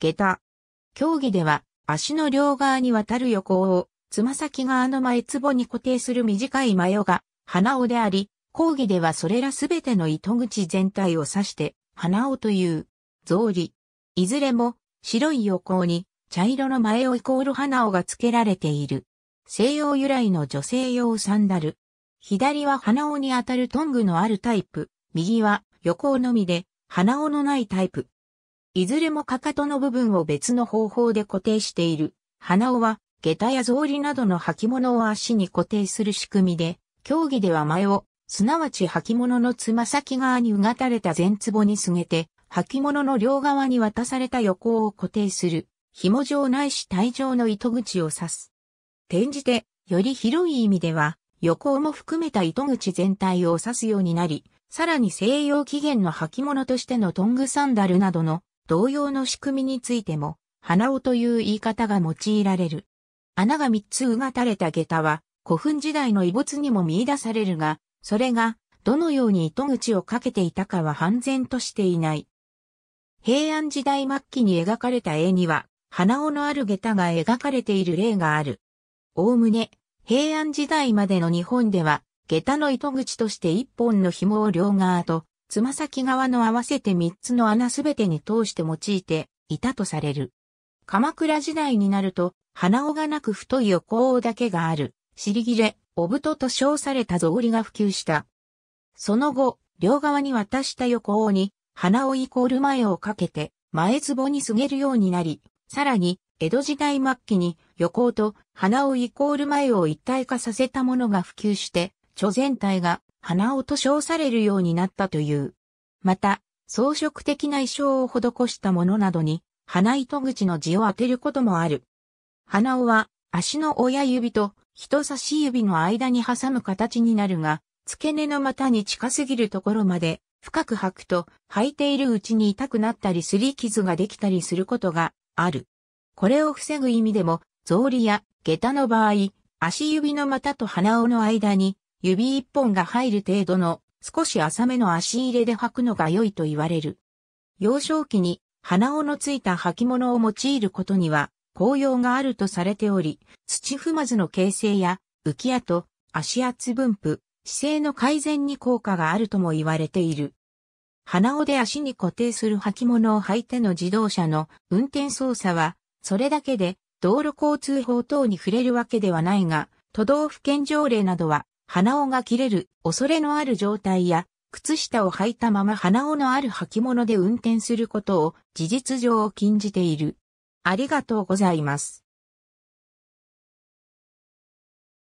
下駄。競技では、足の両側に渡る横を、つま先側の前つぼに固定する短い眉が、鼻緒であり、講義ではそれらすべての糸口全体を指して、鼻緒という、草履。いずれも、白い横に、茶色の前をイコール花尾が付けられている。西洋由来の女性用サンダル。左は鼻緒に当たるトングのあるタイプ、右は横尾のみで、鼻緒のないタイプ。いずれもかかとの部分を別の方法で固定している。鼻緒は、下駄や草履などの履物を足に固定する仕組みで、競技では前を、すなわち履物のつま先側にうがたれた前つぼにすげて、履物の両側に渡された横を固定する、紐状ないし体状の糸口を指す。転じて、より広い意味では、横も含めた糸口全体を指すようになり、さらに西洋起源の履物としてのトングサンダルなどの同様の仕組みについても、花尾という言い方が用いられる。穴が三つうがたれた下駄は、古墳時代の遺物にも見出されるが、それが、どのように糸口をかけていたかは判然としていない。平安時代末期に描かれた絵には、花尾のある下駄が描かれている例がある。おおむね、平安時代までの日本では、下駄の糸口として一本の紐を両側とつま先側の合わせて三つの穴すべてに通して用いていたとされる。鎌倉時代になると、鼻緒がなく太い横尾だけがある、尻切れ、おぶとと称された草履が普及した。その後、両側に渡した横尾に、鼻緒イコール前をかけて、前壺にすげるようになり、さらに、江戸時代末期に、横尾と鼻緒イコール前を一体化させたものが普及して、著全体が花尾と称されるようになったという。また、装飾的な衣装を施したものなどに、花糸口の字を当てることもある。花尾は、足の親指と人差し指の間に挟む形になるが、付け根の股に近すぎるところまで深く履くと履いているうちに痛くなったりすり傷ができたりすることがある。これを防ぐ意味でも、草履や下駄の場合、足指の股と鼻緒の間に指一本が入る程度の少し浅めの足入れで履くのが良いと言われる。幼少期に鼻緒のついた履物を用いることには効用があるとされており、土踏まずの形成や浮き跡、足圧分布、姿勢の改善に効果があるとも言われている。鼻緒で足に固定する履物を履いての自動車の運転操作は、それだけで道路交通法等に触れるわけではないが、都道府県条例などは鼻緒が切れる恐れのある状態や、靴下を履いたまま鼻緒のある履物で運転することを事実上禁じている。ありがとうございます。